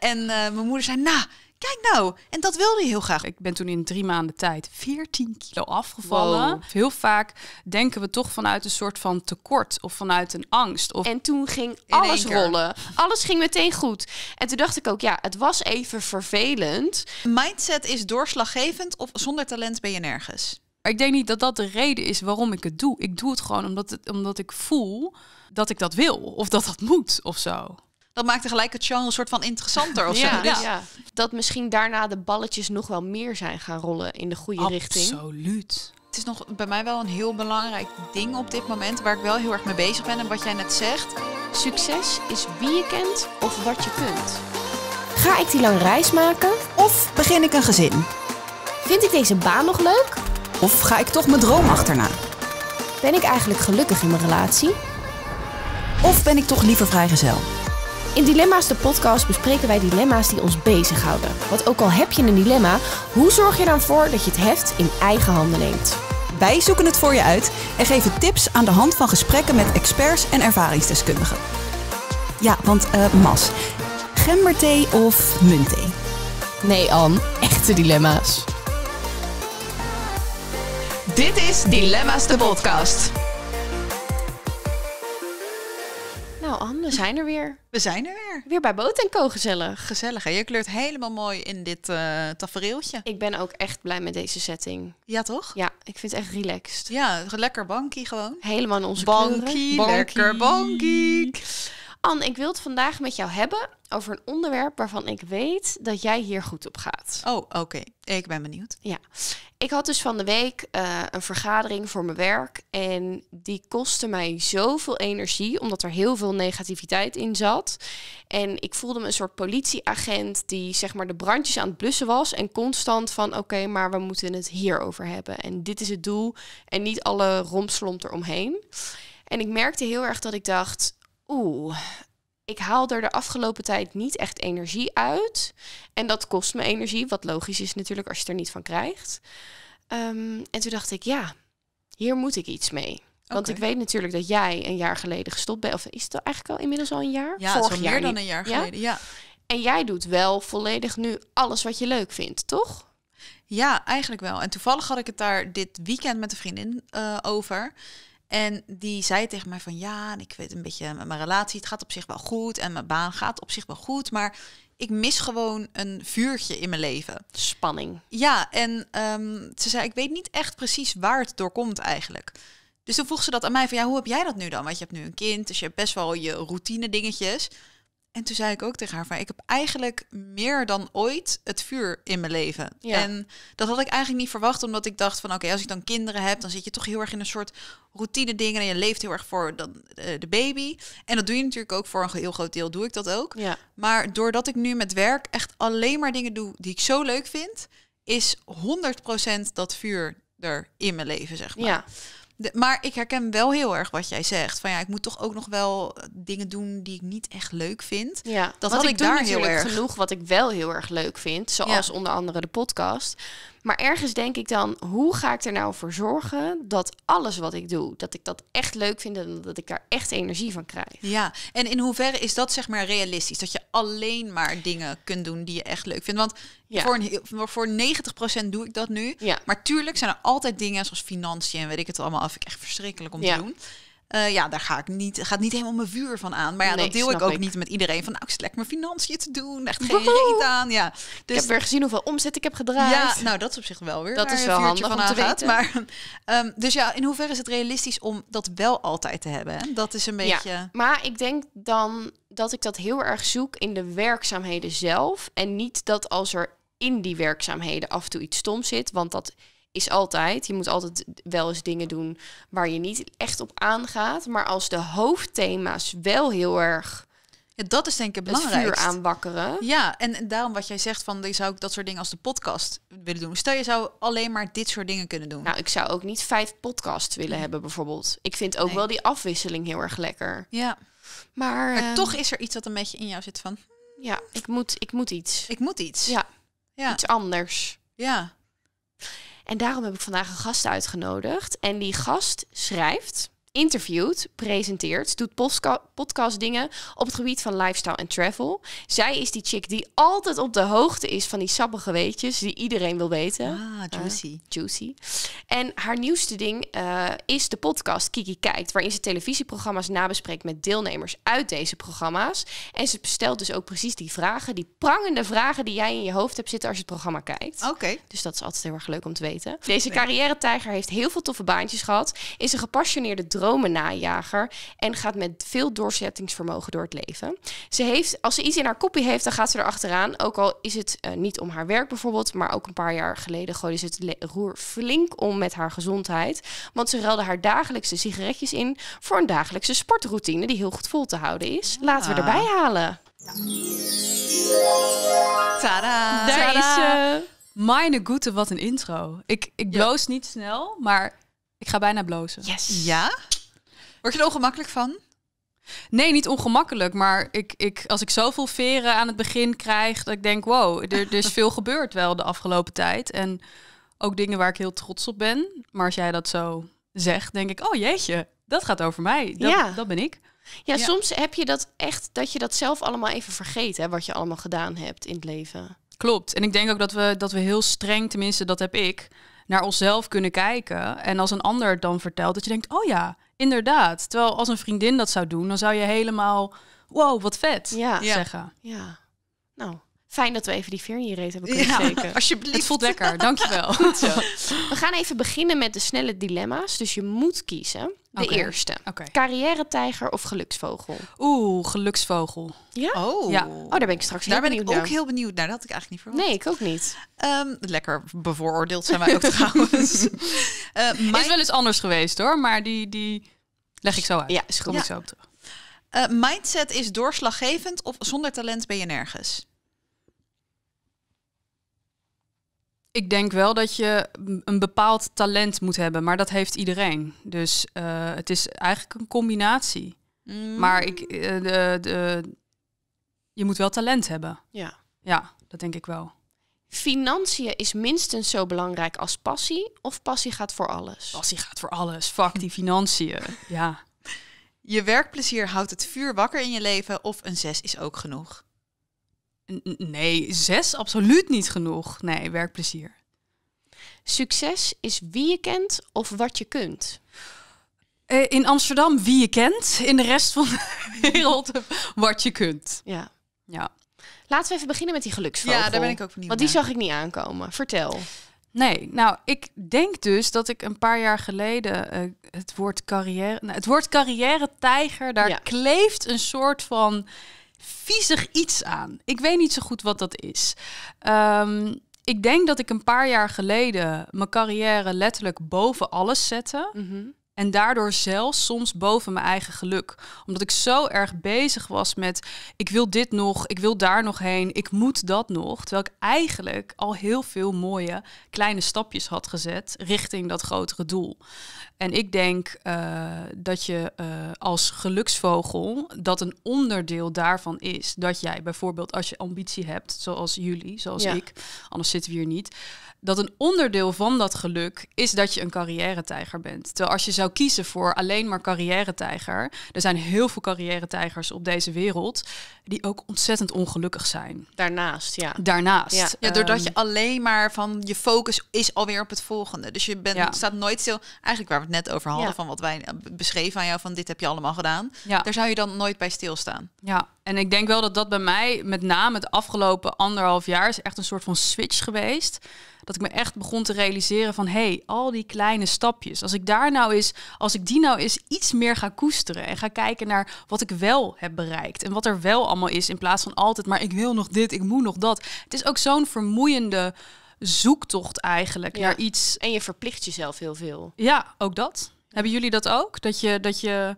En eh, mijn moeder zei, nou, kijk nou. En dat wilde je heel graag. Ik ben toen in drie maanden tijd 14 kilo afgevallen. Heel vaak denken we toch vanuit een soort van tekort of vanuit een angst. Of en toen ging alles rollen. Alles ging meteen goed. En toen dacht ik ook, ja, het was even vervelend. Mindset is doorslaggevend of zonder talent ben je nergens. Maar ik denk niet dat dat de reden is waarom ik het doe. Ik doe het gewoon omdat, het, omdat ik voel dat ik dat wil of dat dat moet of zo dat maakt gelijk het genre een soort van interessanter of zo. Ja, dus ja. Dat misschien daarna de balletjes nog wel meer zijn gaan rollen in de goede richting. Absoluut. Het is nog bij mij wel een heel belangrijk ding op dit moment waar ik wel heel erg mee bezig ben en wat jij net zegt. Succes is wie je kent of wat je kunt. Ga ik die lange reis maken? Of begin ik een gezin? Vind ik deze baan nog leuk? Of ga ik toch mijn droom achterna? Ben ik eigenlijk gelukkig in mijn relatie? Of ben ik toch liever vrijgezel? In Dilemma's, de podcast, bespreken wij dilemma's die ons bezighouden. Want ook al heb je een dilemma, hoe zorg je dan voor dat je het heft in eigen handen neemt? Wij zoeken het voor je uit en geven tips aan de hand van gesprekken met experts en ervaringsdeskundigen. Ja, want eh, Mas, gemberthee of muntthee? Nee, Anne, echte dilemma's. Dit is Dilemma's de podcast. we zijn er weer. We zijn er weer. Weer bij Boot en Co. Gezellig. Gezellig. Hè? Je kleurt helemaal mooi in dit eh, tafereeltje. Ik ben ook echt blij met deze setting. Ja, toch? Ja, ik vind het echt relaxed. Ja, lekker bankie gewoon. Helemaal in onze bankie, kleuren. Bankie, lekker bankie. Anne, ik wil het vandaag met jou hebben over een onderwerp waarvan ik weet dat jij hier goed op gaat. Oh, oké. Ik ben benieuwd. Ja. Ik had dus van de week eh, een vergadering voor mijn werk en die kostte mij zoveel energie omdat er heel veel negativiteit in zat. En ik voelde me een soort politieagent die zeg maar de brandjes aan het blussen was en constant van oké, maar we moeten het hierover hebben en dit is het doel en niet alle rompslomp eromheen. En ik merkte heel erg dat ik dacht, oeh, ik haal er de afgelopen tijd niet echt energie uit. En dat kost me energie, wat logisch is natuurlijk als je er niet van krijgt. Ehm, en toen dacht ik, ja, hier moet ik iets mee. Want ik weet natuurlijk dat jij een jaar geleden gestopt bent. Of is het eigenlijk al inmiddels al een jaar? Ja, al meer dan een jaar geleden, ja? En jij doet wel volledig nu alles wat je leuk vindt, toch? Ja, eigenlijk wel. En toevallig had ik het daar dit weekend met een vriendin eh, over. En die zei tegen mij van ja, ik weet een beetje, mijn relatie, het gaat op zich wel goed en mijn baan gaat op zich wel goed, maar ik mis gewoon een vuurtje in mijn leven. Spanning. Ja, en ehm, ze zei, ik weet niet echt precies waar het door komt eigenlijk. Dus toen vroeg ze dat aan mij van ja, hoe heb jij dat nu dan? Want je hebt nu een kind, dus je hebt best wel je routine dingetjes. En toen zei ik ook tegen haar van, ik heb eigenlijk meer dan ooit het vuur in mijn leven. En dat had ik eigenlijk niet verwacht, omdat ik dacht van, oké, als ik dan kinderen heb, dan zit je toch heel erg in een soort routine dingen en je leeft heel erg voor dan, eh, de baby. En dat doe je natuurlijk ook voor een heel groot deel, doe ik dat ook. Maar doordat ik nu met werk echt alleen maar dingen doe die ik zo leuk vind, is 100% dat vuur er in mijn leven, zeg maar. Ja maar ik herken wel heel erg wat jij zegt. Van ja, ik moet toch ook nog wel eh, dingen doen die ik niet echt leuk vind. Ja, dat had ik, daar heel erg. genoeg wat ik wel heel erg leuk vind. Zoals onder andere de podcast. Maar ergens denk ik dan, hoe ga ik er nou voor zorgen dat alles wat ik doe, dat ik dat echt leuk vind en dat ik daar echt energie van krijg. Ja, en in hoeverre is dat zeg maar realistisch? Dat je alleen maar dingen kunt doen die je echt leuk vindt. Want voor, een, voor 90% doe ik dat nu. Ja. Maar tuurlijk zijn er altijd dingen zoals financiën en weet ik het allemaal af. Ik echt verschrikkelijk om te doen. Eh, ja, daar ga ik niet, gaat niet helemaal mijn vuur van aan. Maar ja, dat deel ik ook niet met iedereen. Van nou, ik zit lekker mijn financiën te doen. Echt geen reet aan. Ja, dus, ik heb dus weer gezien hoeveel omzet ik heb gedraaid. Ja, nou, dat is op zich wel weer. Dat is eh, wel handig van om te weten. Maar, ehm, dus ja, in hoeverre is het realistisch om dat wel altijd te hebben? Hè? Dat is een beetje... Ja, maar ik denk dan dat ik dat heel erg zoek in de werkzaamheden zelf. En niet dat als er in die werkzaamheden af en toe iets stom zit. Want dat is altijd, je moet altijd wel eens dingen doen waar je niet echt op aangaat. Maar als de hoofdthema's wel heel erg dat is denk ik belangrijk. Het vuur aanwakkeren. Ja, en, daarom wat jij zegt van, die zou ik dat soort dingen als de podcast willen doen. Stel je zou alleen maar dit soort dingen kunnen doen. Nou, ik zou ook niet vijf podcast willen hebben bijvoorbeeld. Ik vind ook wel die afwisseling heel erg lekker. Ja. Maar, ehm, toch is er iets wat een beetje in jou zit van. Hmm, ja, ik moet, ik moet iets. Ik moet iets. Ja. ja. Iets anders. Ja. En daarom heb ik vandaag een gast uitgenodigd. En die gast schrijft interviewt, presenteert, doet podcast dingen op het gebied van lifestyle en travel. Zij is die chick die altijd op de hoogte is van die sappige weetjes die iedereen wil weten. Ah, juicy. Eh, juicy. En haar nieuwste ding eh, is de podcast Kiki Kijkt, waarin ze televisieprogramma's nabespreekt met deelnemers uit deze programma's. En ze stelt dus ook precies die vragen, die prangende vragen die jij in je hoofd hebt zitten als je het programma kijkt. Oké. Dus dat is altijd heel erg leuk om te weten. Deze carrière-tijger heeft heel veel toffe baantjes gehad, is een gepassioneerde dromennajager en gaat met veel doorzettingsvermogen door het leven. Ze heeft, als ze iets in haar kopie heeft, dan gaat ze erachteraan. Ook al is het eh, niet om haar werk bijvoorbeeld, maar ook een paar jaar geleden gooide ze het roer flink om met haar gezondheid. Want ze ruilde haar dagelijkse sigaretjes in voor een dagelijkse sportroutine die heel goed vol te houden is. Ah. Laten we erbij halen. Tada! Daar is ze. Mijn goede, wat een intro. Ik, ik bloos niet snel, maar ik ga bijna blozen. Ja? Word je er ongemakkelijk van? Nee, niet ongemakkelijk. Maar ik, ik, als ik zoveel veren aan het begin krijg, dat ik denk, wow, er, er is veel gebeurd wel de afgelopen tijd. En ook dingen waar ik heel trots op ben. Maar als jij dat zo zegt, denk ik, oh jeetje, dat gaat over mij. Dat, ja. dat ben ik. Ja, ja, soms heb je dat echt, dat je dat zelf allemaal even vergeet, hè, wat je allemaal gedaan hebt in het leven. Klopt. En ik denk ook dat we, dat we heel streng, tenminste dat heb ik, naar onszelf kunnen kijken. En als een ander dan vertelt, dat je denkt, oh ja, inderdaad. Terwijl als een vriendin dat zou doen, dan zou je helemaal, wow, wat vet, ja. zeggen. Ja, nou, Fijn dat we even die veer in hebben kunnen ja, Alsjeblieft. Het voelt lekker, dankjewel. Goed zo. We gaan even beginnen met de snelle dilemma's. Dus je moet kiezen. De eerste. Okay. Carrière tijger of geluksvogel? Oeh, geluksvogel. Ja? Oh, ja. oh daar ben ik straks daar ben ik ook heel benieuwd naar. Dat had ik eigenlijk niet verwacht. Nee, ik ook niet. Ehm, lekker bevooroordeeld zijn wij ook trouwens. uh, Is wel eens anders geweest hoor, maar die, die leg ik zo uit. Ja, is goed. zo op terug. Eh, mindset is doorslaggevend of zonder talent ben je nergens? Ik denk wel dat je een bepaald talent moet hebben, maar dat heeft iedereen. Dus eh, het is eigenlijk een combinatie. Mm. Maar ik, eh, de, de, je moet wel talent hebben. Ja. ja, dat denk ik wel. Financiën is minstens zo belangrijk als passie, of passie gaat voor alles? Passie gaat voor alles. Fuck die financiën. ja. Je werkplezier houdt het vuur wakker in je leven, of een zes is ook genoeg? Nee, zes absoluut niet genoeg. Nee, werkplezier. Succes is wie je kent of wat je kunt. Eh, in Amsterdam wie je kent, in de rest van de wereld wat je kunt. Ja. ja. Laten we even beginnen met die geluksvogel. Ja, daar ben ik ook benieuwd Want die zag ik niet aankomen. Vertel. Nee, nou, ik denk dus dat ik een paar jaar geleden eh, het woord carrière... Nou, het woord carrière-tijger, daar kleeft een soort van viezig iets aan. Ik weet niet zo goed wat dat is. Ehm, ik denk dat ik een paar jaar geleden mijn carrière letterlijk boven alles zette. Mhm. En daardoor zelfs soms boven mijn eigen geluk. Omdat ik zo erg bezig was met ik wil dit nog, ik wil daar nog heen, ik moet dat nog. Terwijl ik eigenlijk al heel veel mooie kleine stapjes had gezet richting dat grotere doel. En ik denk eh, dat je eh, als geluksvogel dat een onderdeel daarvan is. Dat jij bijvoorbeeld als je ambitie hebt, zoals jullie, zoals ik, anders zitten we hier niet dat een onderdeel van dat geluk is dat je een carrière-tijger bent. Terwijl als je zou kiezen voor alleen maar carrière-tijger, er zijn heel veel carrière-tijgers op deze wereld die ook ontzettend ongelukkig zijn. Daarnaast, ja. Daarnaast. Ja, doordat je ehm, alleen maar van je focus is alweer op het volgende. Dus je bent, staat nooit stil. Eigenlijk waar we het net over hadden, van wat wij eh, beschreven aan jou, van dit heb je allemaal gedaan. Daar zou je dan nooit bij stilstaan. Ja, en ik denk wel dat dat bij mij, met name het afgelopen anderhalf jaar, is echt een soort van switch geweest dat ik me echt begon te realiseren van hé, hey, al die kleine stapjes. Als ik daar nou eens, als ik die nou eens iets meer ga koesteren en ga kijken naar wat ik wel heb bereikt en wat er wel allemaal is in plaats van altijd maar ik wil nog dit, ik moet nog dat. Het is ook zo'n vermoeiende zoektocht eigenlijk ja. naar iets. En je verplicht jezelf heel veel. Ja, ook dat. Hebben jullie dat ook? Dat je, dat je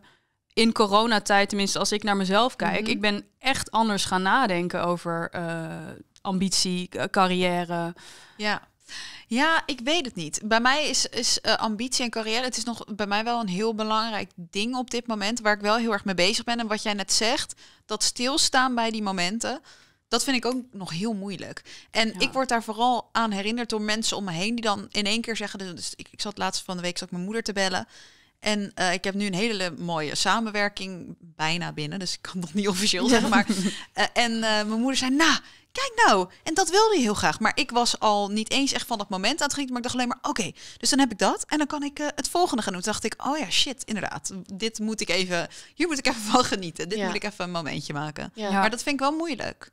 in coronatijd, tenminste als ik naar mezelf kijk, mhm. ik ben echt anders gaan nadenken over eh, ambitie, carrière. Ja. Ja, ik weet het niet. Bij mij is, is eh, ambitie en carrière, het is nog bij mij wel een heel belangrijk ding op dit moment, waar ik wel heel erg mee bezig ben. En wat jij net zegt, dat stilstaan bij die momenten, dat vind ik ook nog heel moeilijk. En ik word daar vooral aan herinnerd door mensen om me heen die dan in één keer zeggen, dus ik, ik zat laatst van de week zat mijn moeder te bellen. En eh, ik heb nu een hele mooie samenwerking bijna binnen. Dus ik kan nog niet officieel zeggen. Maar, eh, en mijn moeder zei, nou, nah, kijk nou, en dat wilde je heel graag. Maar ik was al niet eens echt van dat moment aan het genieten. Maar ik dacht alleen maar, oké, dus dan heb ik dat. En dan kan ik eh, het volgende gaan doen. Toen dacht ik, oh ja, shit, inderdaad. Dit moet ik even, hier moet ik even van genieten. Dit moet ik even een momentje maken. Maar dat vind ik wel moeilijk.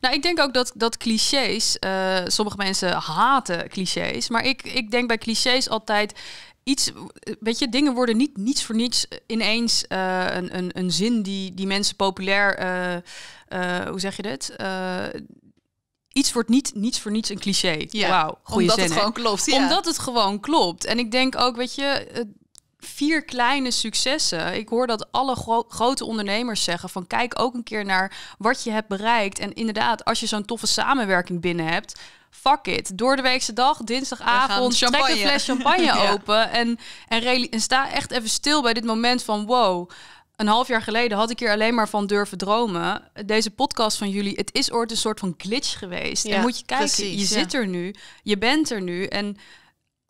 Nou, ik denk ook dat, dat clichés, eh, sommige mensen haten clichés, maar ik, ik denk bij clichés altijd, iets, weet je, dingen worden niet niets voor niets eh, ineens eh, een, een, een zin die, die mensen populair, eh, hoe zeg je dit? iets wordt niet niets voor niets een cliché. Ja, Wauw, goede omdat het gewoon klopt. Ja. Omdat het gewoon klopt. En ik denk ook, weet je, vier kleine successen. Ik hoor dat alle grote ondernemers zeggen van kijk ook een keer naar wat je hebt bereikt. En inderdaad, als je zo'n toffe samenwerking binnen hebt, fuck it. Door de weekse dag, dinsdagavond, trek een fles champagne open en, en, sta echt even stil bij dit moment van wow een half jaar geleden had ik hier alleen maar van durven dromen. Deze podcast van jullie, het is ooit een soort van glitch geweest. en moet je kijken, je zit er nu, je bent er nu. En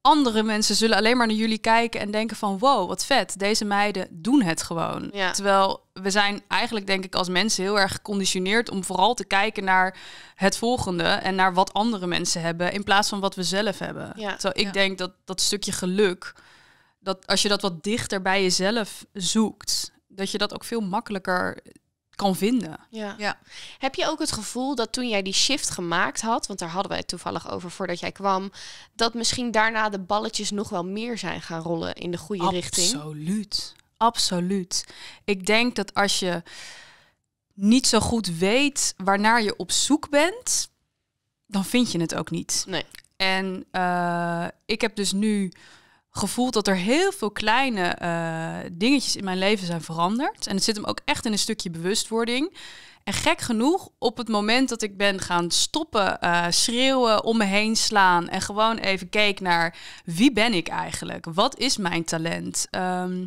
andere mensen zullen alleen maar naar jullie kijken en denken van wow, wat vet. Deze meiden doen het gewoon. Ja. Terwijl we zijn eigenlijk denk ik als mensen heel erg geconditioneerd om vooral te kijken naar het volgende en naar wat andere mensen hebben in plaats van wat we zelf hebben. Ja. ik denk dat dat stukje geluk, dat als je dat wat dichter bij jezelf zoekt, dat je dat ook veel makkelijker kan vinden. Ja. ja. Heb je ook het gevoel dat toen jij die shift gemaakt had, want daar hadden we het toevallig over voordat jij kwam, dat misschien daarna de balletjes nog wel meer zijn gaan rollen in de goede richting? Absoluut. Absoluut. Ik denk dat als je niet zo goed weet waarnaar je op zoek bent, dan vind je het ook niet. Nee. En eh, ik heb dus nu gevoeld dat er heel veel kleine eh, dingetjes in mijn leven zijn veranderd. En het zit hem ook echt in een stukje bewustwording. En gek genoeg, op het moment dat ik ben gaan stoppen, eh, schreeuwen, om me heen slaan en gewoon even keek naar wie ben ik eigenlijk? Wat is mijn talent? Ehm,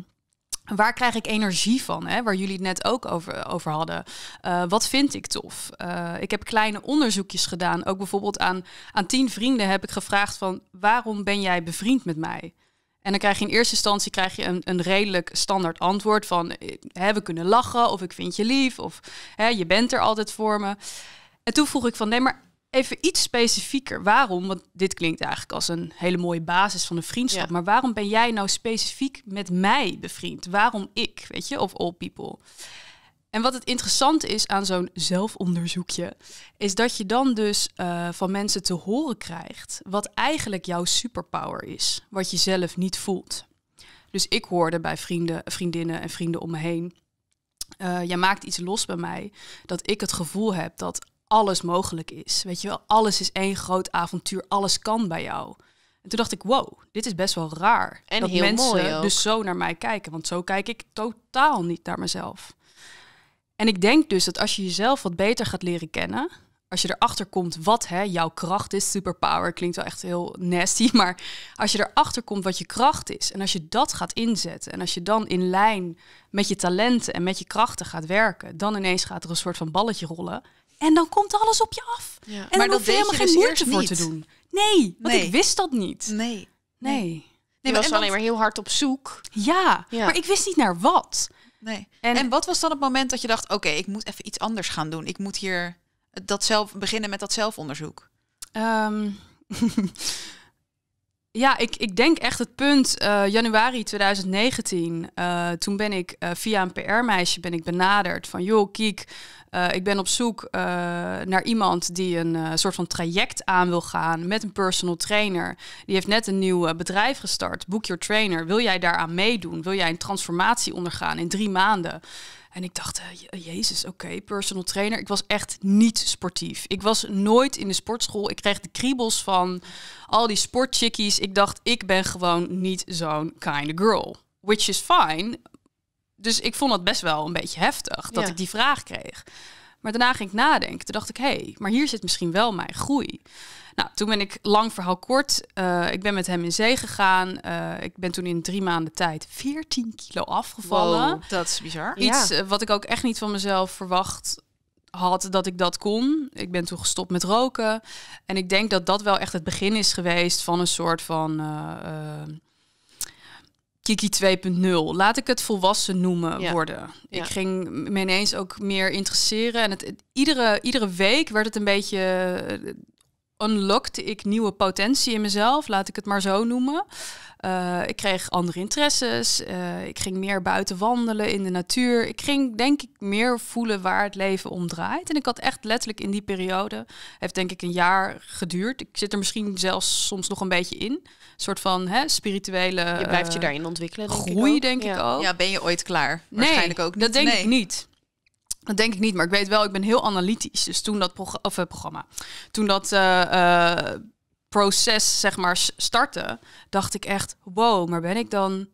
waar krijg ik energie van? Hè? Waar jullie het net ook over, over hadden. Eh, wat vind ik tof? ik heb kleine onderzoekjes gedaan. Ook bijvoorbeeld aan, aan tien vrienden heb ik gevraagd van... waarom ben jij bevriend met mij? En dan krijg je in eerste instantie krijg je een, een redelijk standaard antwoord van eh, hè, we kunnen lachen of ik vind je lief of hè, je bent er altijd voor me. En toen vroeg ik van nee, maar even iets specifieker. Waarom? Want dit klinkt eigenlijk als een hele mooie basis van een vriendschap. Maar waarom ben jij nou specifiek met mij bevriend? Waarom ik? Weet je, of all people? En wat het interessant is aan zo'n zelfonderzoekje, is dat je dan dus eh, van mensen te horen krijgt wat eigenlijk jouw superpower is, wat je zelf niet voelt. Dus ik hoorde bij vrienden, vriendinnen en vrienden om me heen, eh, jij maakt iets los bij mij, dat ik het gevoel heb dat alles mogelijk is. Weet je wel, alles is één groot avontuur, alles kan bij jou. En toen dacht ik, wow, dit is best wel raar. En dat heel mensen mooi dus zo naar mij kijken, want zo kijk ik totaal niet naar mezelf. En ik denk dus dat als je jezelf wat beter gaat leren kennen, als je erachter komt wat hè, jouw kracht is, superpower klinkt wel echt heel nasty, maar als je erachter komt wat je kracht is en als je dat gaat inzetten en als je dan in lijn met je talenten en met je krachten gaat werken, dan ineens gaat er een soort van balletje rollen en dan komt alles op je af. Ja. En maar dan hoef je helemaal geen dus moeite voor te doen. Nee, want ik wist dat niet. Nee. Nee. nee. was alleen maar heel hard op zoek. ja, maar ik wist niet naar wat. Nee. En, wat was dan het moment dat je dacht, oké, ik moet even iets anders gaan doen. Ik moet hier dat zelf, beginnen met dat zelfonderzoek. Ehm, ja, ik, ik denk echt het punt eh, januari 2019. Eh, toen ben ik eh, via een PR-meisje ben ik benaderd van, joh, Kiek, eh, ik ben op zoek eh, naar iemand die een eh, soort van traject aan wil gaan met een personal trainer. Die heeft net een nieuw bedrijf gestart. Book Your Trainer. Wil jij daaraan meedoen? Wil jij een transformatie ondergaan in drie maanden? En ik dacht, jezus, oké, personal trainer. Ik was echt niet sportief. Ik was nooit in de sportschool. Ik kreeg de kriebels van al die sportchickies. Ik dacht, ik ben gewoon niet zo'n kind of girl. Which is fine, dus ik vond dat best wel een beetje heftig dat ik die vraag kreeg. Maar daarna ging ik nadenken. Toen dacht ik, hé, hey, maar hier zit misschien wel mijn groei. Nou, toen ben ik lang verhaal kort. Eh, ik ben met hem in zee gegaan. Eh, ik ben toen in drie maanden tijd 14 kilo afgevallen. dat is bizar. Iets eh, wat ik ook echt niet van mezelf verwacht had dat ik dat kon. Ik ben toen gestopt met roken. En ik denk dat dat wel echt het begin is geweest van een soort van. Kiki 2.0. Laat ik het volwassen noemen worden. Ik ging me ineens ook meer interesseren. En het, iedere, iedere week werd het een beetje eh, unlockte ik nieuwe potentie in mezelf, laat ik het maar zo noemen. Eh, ik kreeg andere interesses. Eh, ik ging meer buiten wandelen in de natuur. Ik ging denk ik meer voelen waar het leven om draait. En ik had echt letterlijk in die periode, heeft denk ik een jaar geduurd. Ik zit er misschien zelfs soms nog een beetje in. Een soort van hè, spirituele. Je blijft je eh, daarin ontwikkelen. Denk groei, denk ik ook. Ja, ben je ooit klaar? Waarschijnlijk ook niet. Dat denk ik niet. Dat denk ik niet, maar ik weet wel, ik ben heel analytisch. Dus toen dat of, uh, programma, toen dat eh, eh, proces zeg maar startte, dacht ik echt, wow, maar ben ik dan,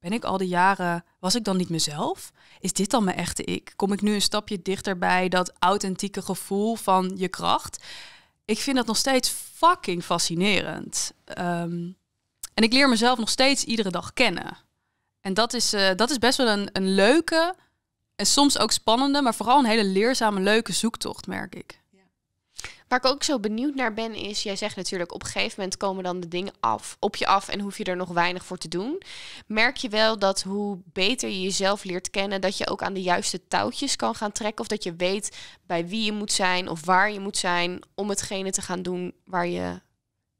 ben ik al die jaren, was ik dan niet mezelf? Is dit dan mijn echte ik? Kom ik nu een stapje dichterbij dat authentieke gevoel van je kracht? Ik vind dat nog steeds fucking fascinerend. Ehm, en ik leer mezelf nog steeds iedere dag kennen. En dat is, dat is best wel een, een leuke, en soms ook spannende, maar vooral een hele leerzame, leuke zoektocht, merk ik. Waar ik ook zo benieuwd naar ben, is, jij zegt natuurlijk, op een gegeven moment komen dan de dingen af, op je af en hoef je er nog weinig voor te doen. Merk je wel dat hoe beter je jezelf leert kennen, dat je ook aan de juiste touwtjes kan gaan trekken? Of dat je weet bij wie je moet zijn of waar je moet zijn om hetgene te gaan doen waar je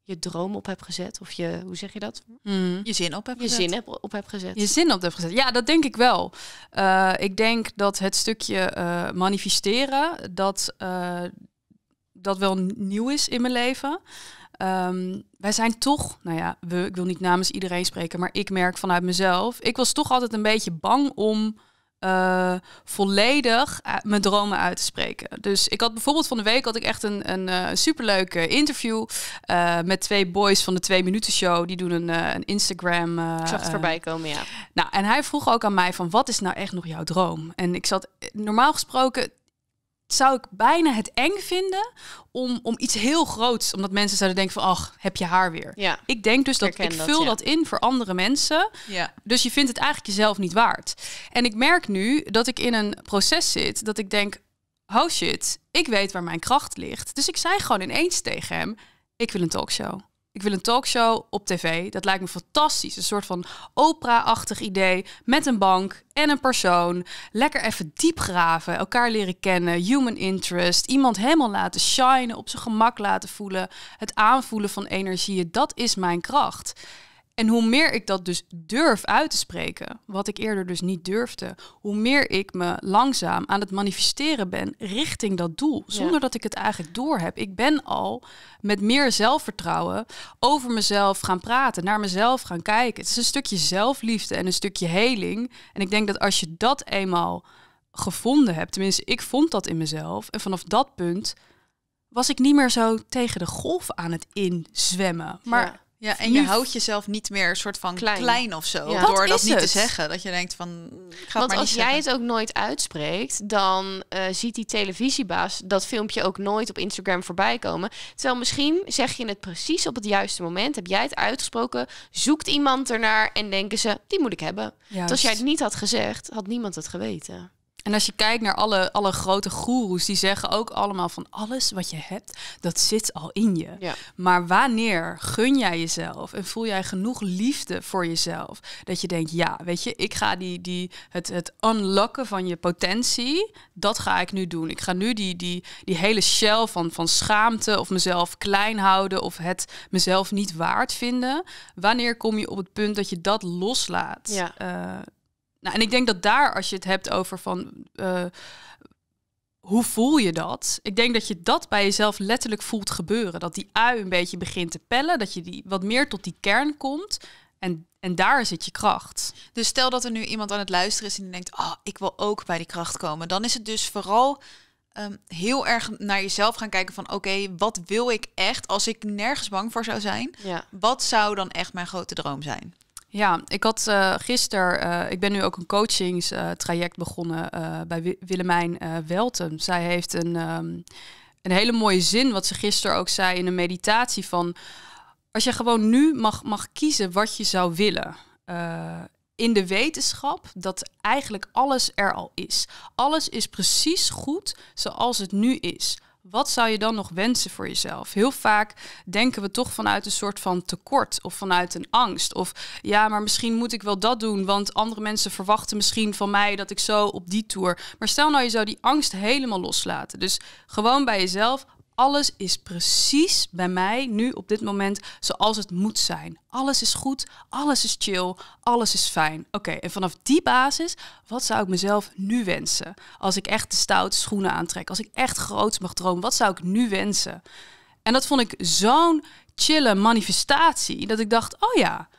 je droom op hebt gezet. Of je, hoe zeg je dat? Hmm. Je zin op hebt gezet. Je zin op, op hebt gezet. Je zin op hebt gezet. Ja, dat denk ik wel. Eh, ik denk dat het stukje eh, manifesteren, dat, eh, dat wel nieuw is in mijn leven. Ehm, wij zijn toch, nou ja, we, ik wil niet namens iedereen spreken, maar ik merk vanuit mezelf, ik was toch altijd een beetje bang om eh, volledig eh, mijn dromen uit te spreken. Dus ik had bijvoorbeeld van de week had ik echt een, een uh, superleuk interview met twee boys van de Twee Minuten Show. Die doen een, een Instagram. ik zag het voorbij komen, ja. Nou, en hij vroeg ook aan mij van wat is nou echt nog jouw droom? En ik zat normaal gesproken zou ik bijna het eng vinden om, om iets heel groots. Omdat mensen zouden denken van, ach, heb je haar weer. Ja. Ik denk dus dat ik vul dat, in voor andere mensen. Ja. Dus je vindt het eigenlijk jezelf niet waard. En ik merk nu dat ik in een proces zit dat ik denk, oh shit, ik weet waar mijn kracht ligt. Dus ik zei gewoon ineens tegen hem, ik wil een talkshow. Ik wil een talkshow op tv. Dat lijkt me fantastisch. Een soort van opera-achtig idee met een bank en een persoon. Lekker even diep graven, elkaar leren kennen, human interest. Iemand helemaal laten shinen, op zijn gemak laten voelen. Het aanvoelen van energieën, dat is mijn kracht. En hoe meer ik dat dus durf uit te spreken, wat ik eerder dus niet durfde, hoe meer ik me langzaam aan het manifesteren ben richting dat doel, zonder dat ik het eigenlijk door heb. Ik ben al met meer zelfvertrouwen over mezelf gaan praten, naar mezelf gaan kijken. Het is een stukje zelfliefde en een stukje heling. En ik denk dat als je dat eenmaal gevonden hebt, tenminste ik vond dat in mezelf, en vanaf dat punt was ik niet meer zo tegen de golf aan het inzwemmen, maar ja, en je houdt jezelf niet meer een soort van klein, of zo. Door dat, niet te zeggen. Dat je denkt van. Ga Want maar als jij het ook nooit uitspreekt, dan eh, ziet die televisiebaas dat filmpje ook nooit op Instagram voorbij komen. Terwijl misschien zeg je het precies op het juiste moment. Heb jij het uitgesproken? Zoekt iemand ernaar en denken ze, die moet ik hebben. Juist. als jij het niet had gezegd, had niemand het geweten. En als je kijkt naar alle, alle grote goeroes, die zeggen ook allemaal van alles wat je hebt, dat zit al in je. Maar wanneer gun jij jezelf en voel jij genoeg liefde voor jezelf? Dat je denkt, ja, weet je, ik ga die, die, het, het unlocken van je potentie, dat ga ik nu doen. Ik ga nu die, die, die hele shell van, van schaamte of mezelf klein houden of het mezelf niet waard vinden. Wanneer kom je op het punt dat je dat loslaat? Ja. Eh, nou, en ik denk dat daar, als je het hebt over van eh, hoe voel je dat? Ik denk dat je dat bij jezelf letterlijk voelt gebeuren. Dat die ui een beetje begint te pellen, dat je die wat meer tot die kern komt. En, en daar zit je kracht. Dus stel dat er nu iemand aan het luisteren is en die denkt, oh, ik wil ook bij die kracht komen. Dan is het dus vooral ehm, heel erg naar jezelf gaan kijken van, oké, wat wil ik echt als ik nergens bang voor zou zijn? Ja. Wat zou dan echt mijn grote droom zijn? Ja, ik had uh, gisteren, eh, ik ben nu ook een coachingstraject begonnen eh, bij Willemijn Welten. Zij heeft een, ehm, een hele mooie zin, wat ze gisteren ook zei in een meditatie van, als je gewoon nu mag, mag kiezen wat je zou willen. in de wetenschap dat eigenlijk alles er al is. Alles is precies goed zoals het nu is wat zou je dan nog wensen voor jezelf? Heel vaak denken we toch vanuit een soort van tekort of vanuit een angst. Of ja, maar misschien moet ik wel dat doen, want andere mensen verwachten misschien van mij dat ik zo op die tour. Maar stel nou, je zou die angst helemaal loslaten. Dus gewoon bij jezelf, alles is precies bij mij nu op dit moment zoals het moet zijn. Alles is goed, alles is chill, alles is fijn. Oké, en vanaf die basis, wat zou ik mezelf nu wensen? Als ik echt de stoute schoenen aantrek, als ik echt groots mag dromen, wat zou ik nu wensen? En dat vond ik zo'n chille manifestatie, dat ik dacht, oh ja,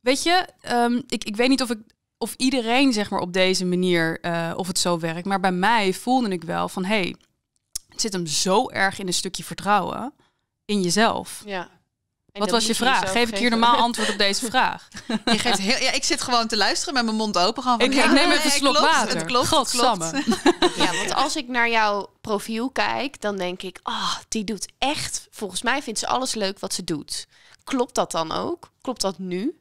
weet je, ehm, ik, ik weet niet of ik of iedereen zeg maar op deze manier eh, of het zo werkt, maar bij mij voelde ik wel van hey, zit hem zo erg in een stukje vertrouwen in jezelf. Ja. Wat was je vraag? Geef ik hier normaal antwoord op deze vraag? Je geeft heel, ja, ik zit gewoon te luisteren met mijn mond open. Gewoon ik, neem even een slok water. Het klopt, het klopt. Ja, want als ik naar jouw profiel kijk, dan denk ik... ah, die doet echt... Volgens mij vindt ze alles leuk wat ze doet. Klopt dat dan ook? Klopt dat nu?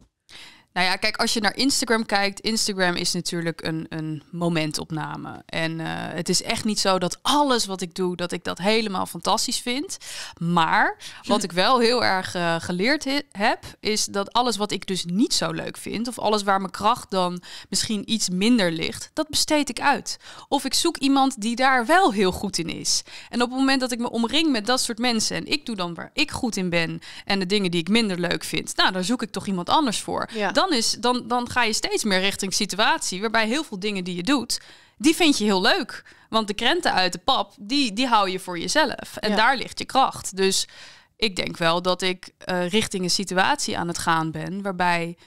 Nou ja, kijk, als je naar Instagram kijkt, Instagram is natuurlijk een, een momentopname. En eh, het is echt niet zo dat alles wat ik doe, dat ik dat helemaal fantastisch vind. Maar wat ik wel heel erg eh, geleerd heb, is dat alles wat ik dus niet zo leuk vind, of alles waar mijn kracht dan misschien iets minder ligt, dat besteed ik uit. Of ik zoek iemand die daar wel heel goed in is. En op het moment dat ik me omring met dat soort mensen en ik doe dan waar ik goed in ben en de dingen die ik minder leuk vind, nou, daar zoek ik toch iemand anders voor. Ja dan, is, dan, dan ga je steeds meer richting situatie waarbij heel veel dingen die je doet, die vind je heel leuk. Want de krenten uit de pap, die, die hou je voor jezelf. En daar ligt je kracht. Dus ik denk wel dat ik eh, richting een situatie aan het gaan ben waarbij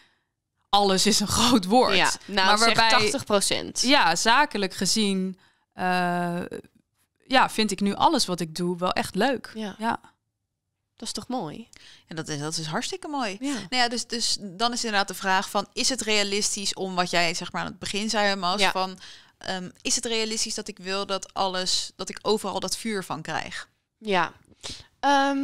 alles is een groot woord. Ja, nou, maar waarbij 80 procent. Ja, zakelijk gezien eh, ja, vind ik nu alles wat ik doe wel echt leuk. Ja. ja. Dat is toch mooi? En dat is, dat is hartstikke mooi. Ja. Nou ja, dus, dus dan is inderdaad de vraag van... is het realistisch om wat jij zeg maar aan het begin zei, Mas... Ja. van ehm, is het realistisch dat ik wil dat alles... dat ik overal dat vuur van krijg? Ja. Ehm,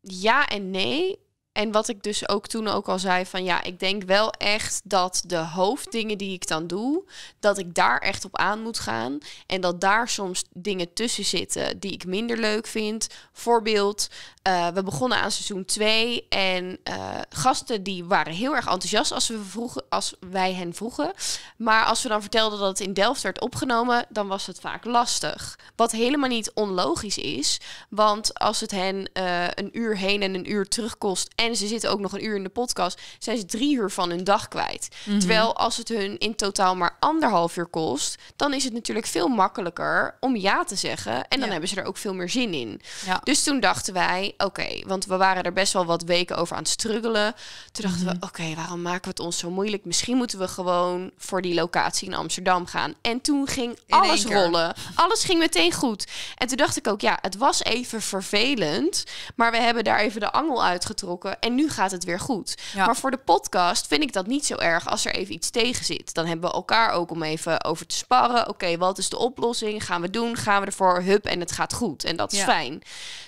ja en nee. En wat ik dus ook toen ook al zei van ja, ik denk wel echt dat de hoofddingen die ik dan doe, dat ik daar echt op aan moet gaan. En dat daar soms dingen tussen zitten die ik minder leuk vind. Voorbeeld, eh, we begonnen aan seizoen 2 en eh, gasten die waren heel erg enthousiast als, we vroegen, als wij hen vroegen. Maar als we dan vertelden dat het in Delft werd opgenomen, dan was het vaak lastig. Wat helemaal niet onlogisch is, want als het hen eh, een uur heen en een uur terug kost en ze zitten ook nog een uur in de podcast, zijn ze drie uur van hun dag kwijt. Mhm. Terwijl als het hun in totaal maar anderhalf uur kost, dan is het natuurlijk veel makkelijker om ja te zeggen. En dan hebben ze er ook veel meer zin in. Dus toen dachten wij, oké, want we waren er best wel wat weken over aan het struggelen. Toen dachten we, mhm. oké, waarom maken we het ons zo moeilijk? Misschien moeten we gewoon voor die locatie in Amsterdam gaan. En toen ging alles rollen. Alles ging meteen goed. En toen dacht ik ook, ja, het was even vervelend. Maar we hebben daar even de angel uitgetrokken en nu gaat het weer goed. Maar voor de podcast vind ik dat niet zo erg als er even iets tegen zit. Dan hebben we elkaar ook om even over te sparren. Oké, wat is de oplossing? Gaan we doen? Gaan we ervoor? Hup, en het gaat goed. En dat is fijn.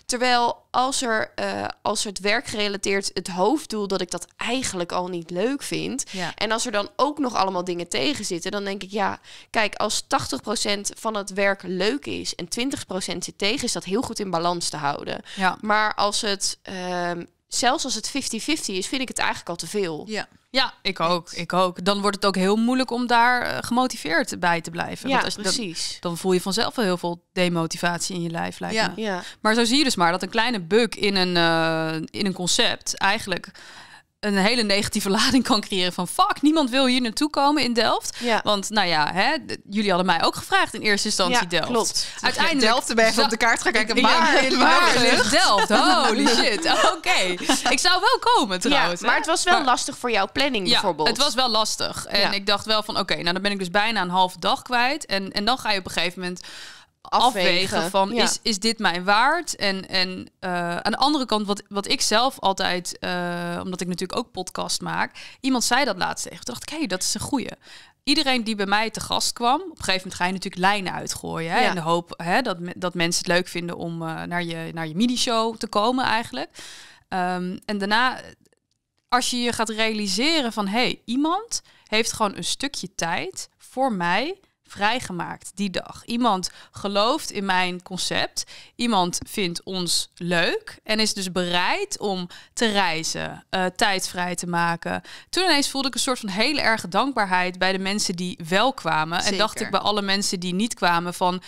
Terwijl als er uh, als het werk gerelateerd het hoofddoel dat ik dat eigenlijk al niet leuk vind. En als er dan ook nog allemaal dingen tegen zitten, dan denk ik ja, kijk, als 80% van het werk leuk is en 20% zit tegen, is dat heel goed in balans te houden. Maar als het ehm, zelfs als het 50-50 is, vind ik het eigenlijk al te veel. Ja. ja, ik ook. Ik ook. Dan wordt het ook heel moeilijk om daar eh, gemotiveerd bij te blijven. Ja, Want als precies. dan voel je vanzelf wel heel veel demotivatie in je lijf. Lijkt ja. ja. Maar zo zie je dus maar dat een kleine bug in een, eh, in een concept eigenlijk een hele negatieve lading kan creëren van fuck, niemand wil hier naartoe komen in Delft. Ja. Want nou ja, hè, jullie hadden mij ook gevraagd in eerste instantie ja, Delft. Klopt. Uiteindelijk Delft erbij even op de kaart gaan kijken. Maar jullie hebben Delft. Holy shit. Oké. Ik zou wel komen trouwens. Ja, maar het was wel lastig voor jouw planning bijvoorbeeld. Het was wel lastig. En ik dacht wel van oké, nou dan ben ik dus bijna een halve dag kwijt. En, en dan ga je op een gegeven moment afwegen, van is, is dit mijn waard? En, en eh, aan de andere kant, wat, wat ik zelf altijd, eh, omdat ik natuurlijk ook podcast maak, iemand zei dat laatst tegen. dacht ik, hey, dat is een goeie. Iedereen die bij mij te gast kwam, op een gegeven moment ga je natuurlijk lijnen uitgooien. Hè, In de hoop hè, dat, dat mensen het leuk vinden om eh, naar je, naar je mini-show te komen eigenlijk. Ehm, en daarna, als je je gaat realiseren van hé, hey, iemand heeft gewoon een stukje tijd voor mij vrijgemaakt die dag. Iemand gelooft in mijn concept. Iemand vindt ons leuk en is dus bereid om te reizen, eh, tijd vrij te maken. Toen ineens voelde ik een soort van hele erge dankbaarheid bij de mensen die wel kwamen. En dacht ik bij alle mensen die niet kwamen van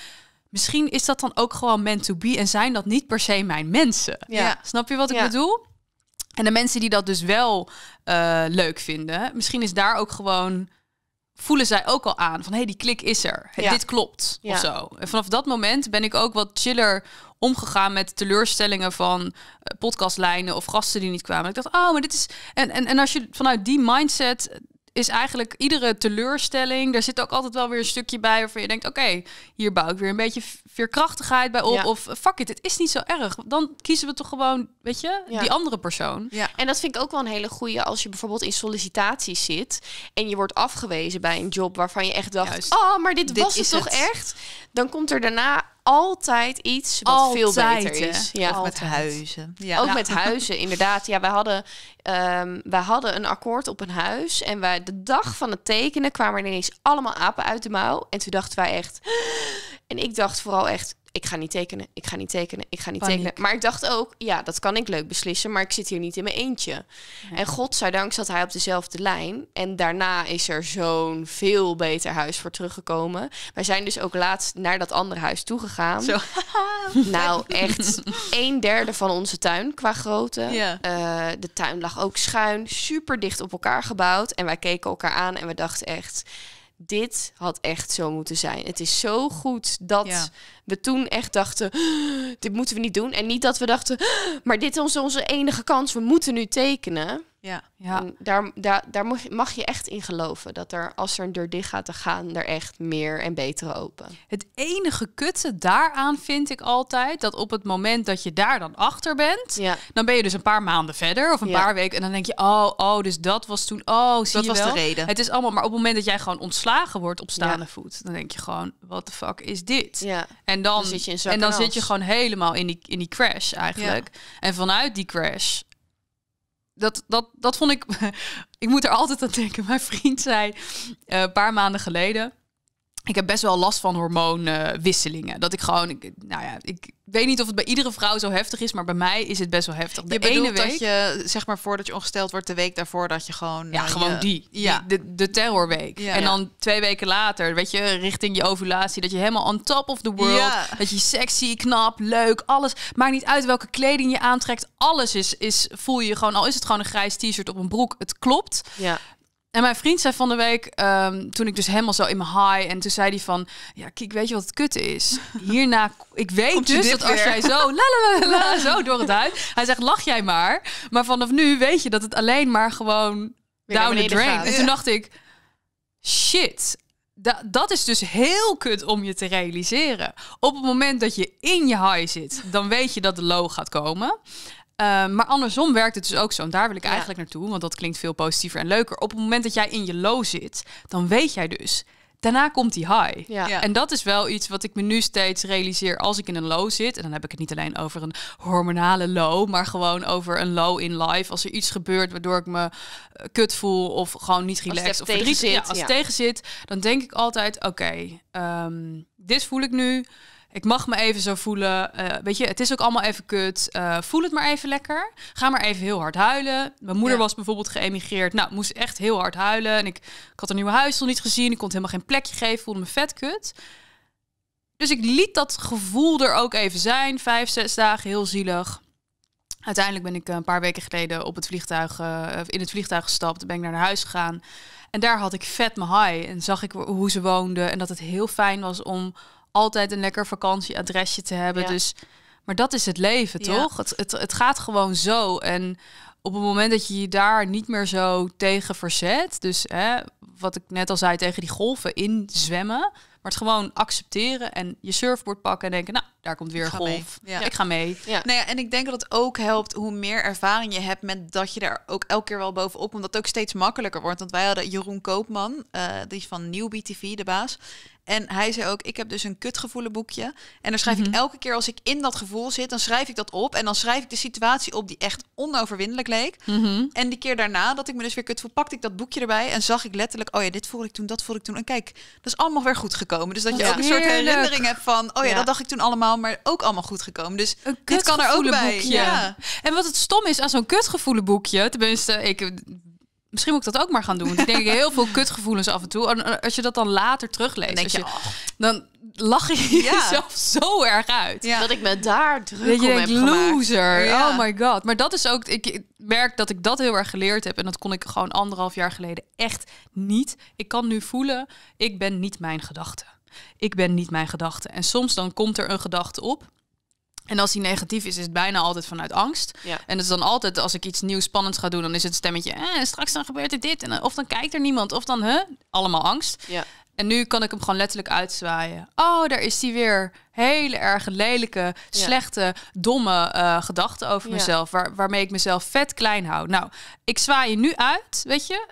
misschien is dat dan ook gewoon meant to be en zijn dat niet per se mijn mensen. Ja. Snap je wat ik bedoel? En de mensen die dat dus wel eh, leuk vinden, misschien is daar ook gewoon voelen zij ook al aan van hé, hey, die klik is er. Dit klopt ja. of zo. En vanaf dat moment ben ik ook wat chiller omgegaan met teleurstellingen van eh, podcastlijnen of gasten die niet kwamen. Ik dacht, oh, maar dit is. En, en, en als je vanuit die mindset eh, is eigenlijk iedere teleurstelling, daar zit ook altijd wel weer een stukje bij waarvan je denkt, oké, hier bouw ik weer een beetje veerkrachtigheid bij op. Of eh, fuck it, het is niet zo erg. Dan kiezen we toch gewoon, weet je, die andere persoon. Ja. En dat vind ik ook wel een hele goede als je bijvoorbeeld in sollicitaties zit en je wordt afgewezen bij een job waarvan je echt dacht, Juist. oh, maar dit, was het toch echt? Dan komt er daarna altijd iets wat veel beter is. Ja. Ook met huizen. Ja. Ook met huizen, inderdaad. Ja, wij hadden, um, ehm, wij hadden een akkoord op een huis. En wij, de dag van het tekenen kwamen er ineens allemaal apen uit de mouw. En toen dachten wij echt... En ik dacht vooral echt, ik ga niet tekenen, ik ga niet tekenen, ik ga niet tekenen. Maar ik dacht ook, ja, dat kan ik leuk beslissen, maar ik zit hier niet in mijn eentje. god En godzijdank zat hij op dezelfde lijn. En daarna is er zo'n veel beter huis voor teruggekomen. Wij zijn dus ook laatst naar dat andere huis toegegaan. nou, echt een derde van onze tuin qua grootte. Eh, de tuin lag ook schuin, super dicht op elkaar gebouwd. En wij keken elkaar aan en we dachten echt dit had echt zo moeten zijn. Het is zo goed dat we toen echt dachten, dit moeten we niet doen. En niet dat we dachten, maar dit is onze enige kans, we moeten nu tekenen. Ja, ja. En daar, daar, daar mag je echt in geloven. Dat er, als er een deur dicht gaat, te gaan er echt meer en betere open. Het enige kutte daaraan vind ik altijd... dat op het moment dat je daar dan achter bent... Ja. dan ben je dus een paar maanden verder of een paar weken... en dan denk je, oh, oh, dus dat was toen... oh, zie dat was de reden. Het is allemaal... maar op het moment dat jij gewoon ontslagen wordt op staande voet... dan denk je gewoon, what the fuck is dit? Ja. En dan, zit je, en dan zit je gewoon helemaal in die, in die crash eigenlijk. En vanuit die crash dat, dat, dat vond ik. ik moet er altijd aan denken. Mijn vriend zei eh, een paar maanden geleden ik heb best wel last van hormoonwisselingen. Dat ik gewoon, ik, nou ja, ik weet niet of het bij iedere vrouw zo heftig is, maar bij mij is het best wel heftig. De ene week dat je, zeg maar, voordat je ongesteld wordt, de week daarvoor dat je gewoon. Ja, eh, gewoon die. de, de terrorweek. en dan twee weken later, weet je, richting je ovulatie, dat je helemaal on top of the world. Dat je sexy, knap, leuk, alles. Maakt niet uit welke kleding je aantrekt. Alles is, is voel je gewoon, al is het gewoon een grijs t-shirt op een broek, het klopt. Ja. En mijn vriend zei van de week, ehm, toen ik dus helemaal zo in mijn high... en toen zei hij van, ja, ik weet je wat het kut is? Hierna, ik weet dus dat als jij zo, la, la, la, zo door het huis... Hij zegt, lach jij maar. Maar vanaf nu weet je dat het alleen maar gewoon down the drain. En toen dacht ik, shit, Da dat is dus heel kut om je te realiseren. Op het moment dat je in je high zit, dan weet je dat de low gaat komen. Ehm, maar andersom werkt het dus ook zo. En daar wil ik eigenlijk naartoe, want dat klinkt veel positiever en leuker. Op het moment dat jij in je low zit, dan weet jij dus. Daarna komt die high. Ja. En dat is wel iets wat ik me nu steeds realiseer als ik in een low zit. En dan heb ik het niet alleen over een hormonale low, maar gewoon over een low in life. Als er iets gebeurt waardoor ik me eh, kut voel of gewoon niet relaxed of verdrietig zit. als tegenzit, dan denk ik altijd: oké, ehm, dit voel ik nu ik mag me even zo voelen. Eh, weet je, het is ook allemaal even kut. Eh, voel het maar even lekker. Ga maar even heel hard huilen. Mijn moeder was bijvoorbeeld geëmigreerd. Nou, moest echt heel hard huilen. En ik, ik had een nieuwe huis nog niet gezien. Ik kon helemaal geen plekje geven. Voelde me vet kut. Dus ik liet dat gevoel er ook even zijn. Vijf, zes dagen, heel zielig. Uiteindelijk ben ik eh, een paar weken geleden op het vliegtuig, in het vliegtuig gestapt. Ben ik naar huis gegaan. En daar had ik vet mijn high. En zag ik hoe ze woonde. En dat het heel fijn was om altijd een lekker vakantieadresje te hebben. Dus, maar dat is het leven, toch? Het, het, het gaat gewoon zo. En op het moment dat je je daar niet meer zo tegen verzet, dus hè, wat ik net al zei, tegen die golven in zwemmen, maar het gewoon accepteren en je surfboard pakken en denken, nou, daar komt weer een golf. Ja. Ik ga mee. Ja. Nou ja, en ik denk dat het ook helpt hoe meer ervaring je hebt met dat je daar ook elke keer wel bovenop omdat het ook steeds makkelijker wordt. Want wij hadden Jeroen Koopman, eh, die is van Nieuw BTV, de baas. En hij zei ook, ik heb dus een boekje. En dan schrijf ik mhm. elke keer als ik in dat gevoel zit, dan schrijf ik dat op. En dan schrijf ik de situatie op die echt onoverwinnelijk leek. Mhm. En die keer daarna, dat ik me dus weer kut voel, pakte ik dat boekje erbij. En zag ik letterlijk, oh ja, dit voelde ik toen, dat voelde ik toen. En kijk, dat is allemaal weer goed gekomen. Dus dat, je ook een soort herinnering hebt van, oh ja, dat dacht ik toen allemaal, maar ook allemaal goed gekomen. Dus dit kan er ook En wat het stom is aan zo'n kutgevoelenboekje, tenminste, ik misschien moet ik dat ook maar gaan doen. ik denk heel veel kutgevoelens af en toe. En eh, als je dat dan later terugleest, dan, je, oh. dan lach je jezelf zo erg uit. Dat ik me daar druk om je heb loser. Oh my god. Maar dat is ook, ik merk dat ik dat heel erg geleerd heb. En dat kon ik gewoon anderhalf jaar geleden echt niet. Ik kan nu voelen, ik ben niet mijn gedachten. Ik ben niet mijn gedachten. En soms dan komt er een gedachte op. En als die negatief is, is het bijna altijd vanuit angst. Ja. En dat is dan altijd, als ik iets nieuws spannends ga doen, dan is het stemmetje, eh, straks dan gebeurt er dit. En, of dan kijkt er niemand, of dan, allemaal angst. Ja. En nu kan ik hem gewoon letterlijk uitzwaaien. Oh, daar is hij weer. Hele erg lelijke, slechte, domme eh, gedachten over mezelf. waarmee ik mezelf vet klein hou. Nou, ik zwaai je nu uit, weet je.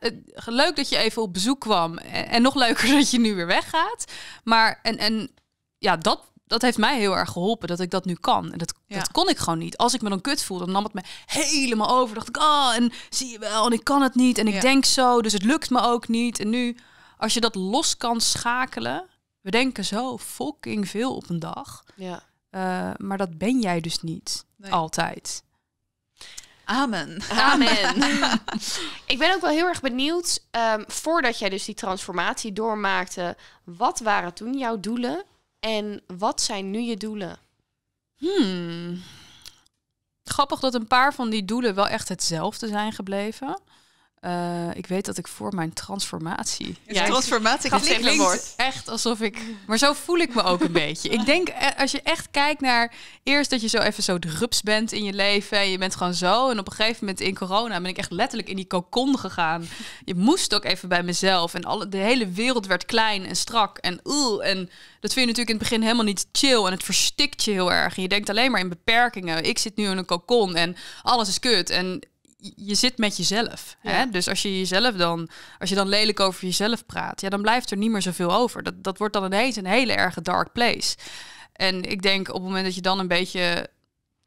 Leuk dat je even op bezoek kwam. En, en nog leuker dat je nu weer weggaat. Maar, en, en ja, dat, dat heeft mij heel erg geholpen dat ik dat nu kan. En dat, dat kon ik gewoon niet. Als ik me dan kut voelde, dan nam het me helemaal over. Dacht ik, ah, en zie je wel, en ik kan het niet. En ik denk zo, dus het lukt me ook niet. En nu, als je dat los kan schakelen, we denken zo fucking veel op een dag. Ja. Eh, maar dat ben jij dus niet altijd. Amen. Amen. ik ben ook wel heel erg benieuwd, ehm, voordat jij dus die transformatie doormaakte, wat waren toen jouw doelen en wat zijn nu je doelen? Hmm. Grappig dat een paar van die doelen wel echt hetzelfde zijn gebleven. Eh, ik weet dat ik voor mijn transformatie. Ja, transformatie gaat klinkt woord. echt alsof ik. Maar zo voel ik me ook een beetje. Ik denk eh, als je echt kijkt naar. Eerst dat je zo even zo drups bent in je leven. En je bent gewoon zo. En op een gegeven moment in corona ben ik echt letterlijk in die cocon gegaan. Je moest ook even bij mezelf. En alle, de hele wereld werd klein en strak. En oeh. En dat vind je natuurlijk in het begin helemaal niet chill. En het verstikt je heel erg. En je denkt alleen maar in beperkingen. Ik zit nu in een cocon en alles is kut. En je zit met jezelf. Hè? Dus als je jezelf dan, als je dan lelijk over jezelf praat, ja, dan blijft er niet meer zoveel over. Dat, dat wordt dan ineens een hele erge dark place. En ik denk op het moment dat je dan een beetje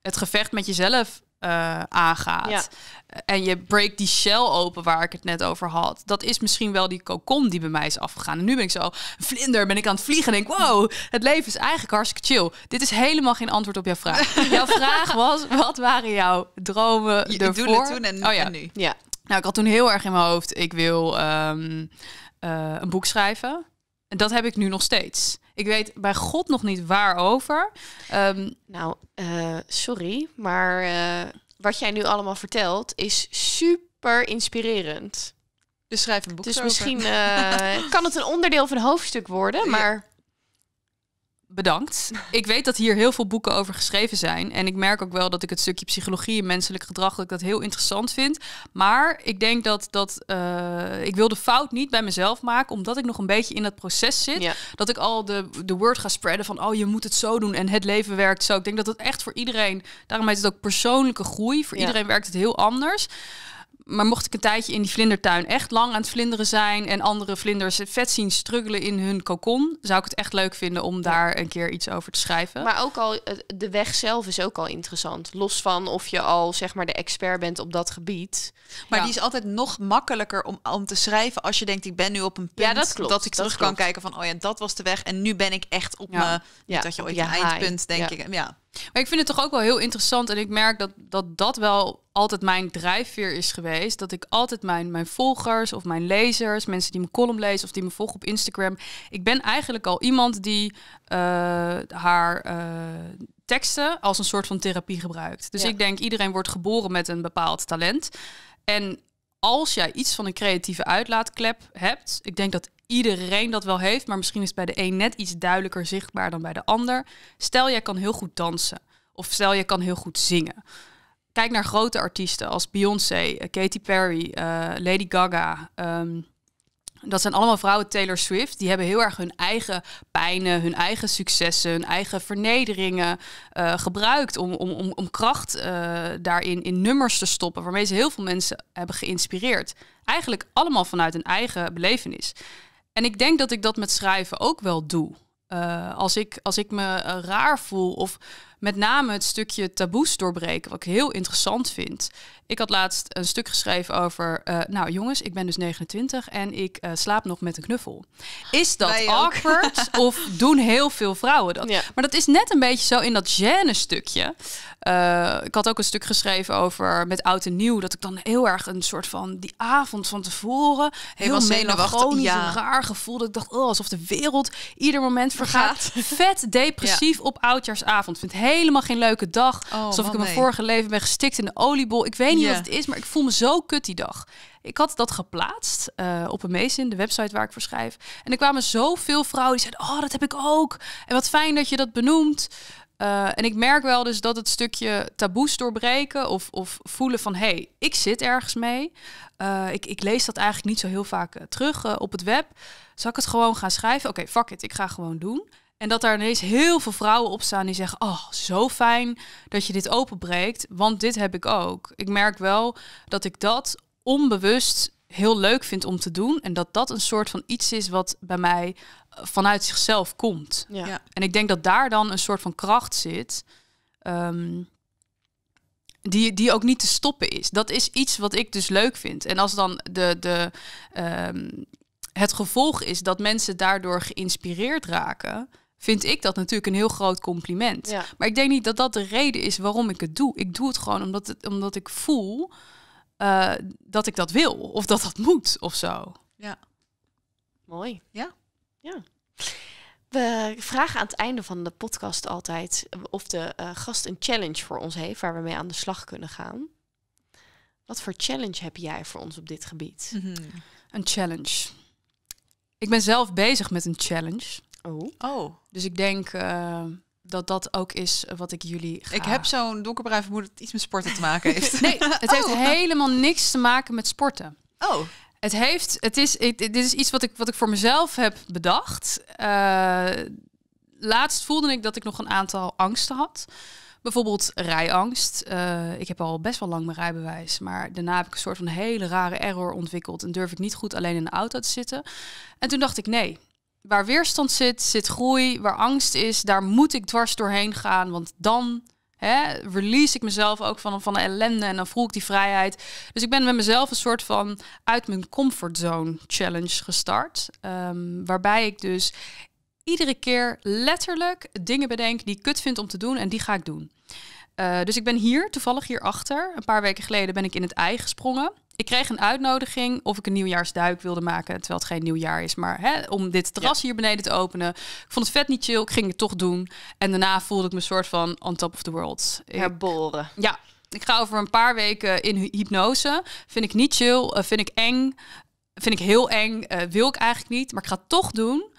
het gevecht met jezelf uh, aangaat. En je breekt die shell open waar ik het net over had. Dat is misschien wel die kokom die bij mij is afgegaan. En nu ben ik zo, vlinder, ben ik aan het vliegen. En denk, wow, het leven is eigenlijk hartstikke chill. Dit is helemaal geen antwoord op jouw vraag. jouw vraag was, wat waren jouw dromen je, Doelen toen en, oh, ja. nu. Ja. Nou, ik had toen heel erg in mijn hoofd, ik wil ehm, eh, een boek schrijven. En dat heb ik nu nog steeds. Ik weet bij God nog niet waarover. Ehm, nou, eh, sorry, maar eh, wat jij nu allemaal vertelt is super inspirerend. Dus schrijf een boek Dus misschien eh, kan het een onderdeel van een hoofdstuk worden, maar bedankt. Ik weet dat hier heel veel boeken over geschreven zijn. En ik merk ook wel dat ik het stukje psychologie en menselijk gedrag dat ik dat heel interessant vind. Maar ik denk dat, dat eh, ik wil de fout niet bij mezelf maken, omdat ik nog een beetje in dat proces zit. Dat ik al de, de word ga spreiden van, oh je moet het zo doen en het leven werkt zo. Ik denk dat dat echt voor iedereen, daarom is het ook persoonlijke groei. Voor iedereen werkt het heel anders maar mocht ik een tijdje in die vlindertuin echt lang aan het vlinderen zijn en andere vlinders vet zien struggelen in hun kokon, zou ik het echt leuk vinden om daar een keer iets over te schrijven. Maar ook al eh, de weg zelf is ook al interessant, los van of je al zeg maar de expert bent op dat gebied. Maar die is altijd nog makkelijker om, om te schrijven als je denkt ik ben nu op een punt dat, ik terug kan kijken van oh ja dat was de weg en nu ben ik echt op ja. me. dat je ooit je, eindpunt denk ik. Ja. Maar ik vind het toch ook wel heel interessant. En ik merk dat dat, dat wel altijd mijn drijfveer is geweest. Dat ik altijd mijn, mijn volgers of mijn lezers, mensen die mijn column lezen of die me volgen op Instagram. Ik ben eigenlijk al iemand die eh, haar eh, teksten als een soort van therapie gebruikt. Dus ik denk, iedereen wordt geboren met een bepaald talent. En als jij iets van een creatieve uitlaatklep hebt, ik denk dat iedereen dat wel heeft, maar misschien is bij de een net iets duidelijker zichtbaar dan bij de ander. Stel, jij kan heel goed dansen. Of stel, jij kan heel goed zingen. Kijk naar grote artiesten als Beyoncé, eh, Katy Perry, eh, Lady Gaga. Ehm, dat zijn allemaal vrouwen, Taylor Swift. Die hebben heel erg hun eigen pijnen, hun eigen successen, hun eigen vernederingen eh, gebruikt om, om, om, om kracht daarin in nummers te stoppen. Waarmee ze heel veel mensen hebben geïnspireerd. Eigenlijk allemaal vanuit hun eigen belevenis. En ik denk dat ik dat met schrijven ook wel doe. Eh, als, ik, als ik me eh, raar voel of met name het stukje taboes doorbreken, wat ik heel interessant vind. Ik had laatst een stuk geschreven over, eh, nou jongens, ik ben dus 29 en ik eh, slaap nog met een knuffel. Is dat awkward of doen heel veel vrouwen dat? Ja. Maar dat is net een beetje zo in dat gêne stukje. Eh, ik had ook een stuk geschreven over met oud en nieuw, dat ik dan heel erg een soort van die avond van tevoren, heel melancholisch, ja. raar gevoel, dat ik dacht, oh, alsof de wereld ieder moment vergaat. Vet depressief op oudjaarsavond. Vind helemaal geen leuke dag. Oh, alsof ik in mijn vorige leven ben gestikt in de oliebol. Ik weet niet niet het is, maar ik voel me zo kut die dag. Ik had dat geplaatst eh, op een in de website waar ik voor schrijf. En er kwamen zoveel vrouwen die zeiden, oh, dat heb ik ook. En wat fijn dat je dat benoemt. Eh, en ik merk wel dus dat het stukje taboes doorbreken of, of voelen van hé, hey, ik zit ergens mee. Eh, ik, ik, lees dat eigenlijk niet zo heel vaak terug op het web. Zal ik het gewoon gaan schrijven? Oké, fuck it, ik ga gewoon doen. En dat daar ineens heel veel vrouwen op staan die zeggen: Oh, zo fijn dat je dit openbreekt, want dit heb ik ook. Ik merk wel dat ik dat onbewust heel leuk vind om te doen. En dat dat een soort van iets is wat bij mij eh, vanuit zichzelf komt. Ja. En ik denk dat daar dan een soort van kracht zit. Ehm, die, die ook niet te stoppen is. Dat is iets wat ik dus leuk vind. En als dan de, de, ehm, het gevolg is dat mensen daardoor geïnspireerd raken, vind ik dat natuurlijk een heel groot compliment. Maar ik denk niet dat dat de reden is waarom ik het doe. Ik doe het gewoon omdat, het, omdat ik voel eh, dat ik dat wil of dat dat moet of zo. Ja. Mooi. Ja. Ja. We vragen aan het einde van de podcast altijd of de eh, gast een challenge voor ons heeft waar we mee aan de slag kunnen gaan. Wat voor challenge heb jij voor ons op dit gebied? Mhm. Een challenge. Ik ben zelf bezig met een challenge. Oh. oh. Dus ik denk eh, dat dat ook is wat ik jullie ga... Ik heb zo'n donkerbruin vermoeden dat iets met sporten te maken heeft. nee, het heeft oh. helemaal niks te maken met sporten. Oh. Het heeft, het is, dit is iets wat ik, wat ik voor mezelf heb bedacht. Eh, laatst voelde ik dat ik nog een aantal angsten had. Bijvoorbeeld rijangst. Eh, ik heb al best wel lang mijn rijbewijs. Maar daarna heb ik een soort van hele rare error ontwikkeld. En durf ik niet goed alleen in de auto te zitten. En toen dacht ik, nee, waar weerstand zit, zit groei. Waar angst is, daar moet ik dwars doorheen gaan. Want dan hè, release ik mezelf ook van, van de ellende en dan voel ik die vrijheid. Dus ik ben met mezelf een soort van uit mijn comfortzone challenge gestart. Ehm, waarbij ik dus iedere keer letterlijk dingen bedenk die ik kut vind om te doen en die ga ik doen. Eh, dus ik ben hier, toevallig hierachter. Een paar weken geleden ben ik in het ei gesprongen. Ik kreeg een uitnodiging of ik een nieuwjaarsduik wilde maken. Terwijl het geen nieuwjaar is, maar hè, om dit terras hier beneden te openen. Ik vond het vet niet chill, ik ging het toch doen. En daarna voelde ik me soort van on top of the world. Ik, Herboren. Ja, ik ga over een paar weken in hypnose. Vind ik niet chill, eh, vind ik eng, vind ik heel eng, eh, wil ik eigenlijk niet. Maar ik ga het toch doen,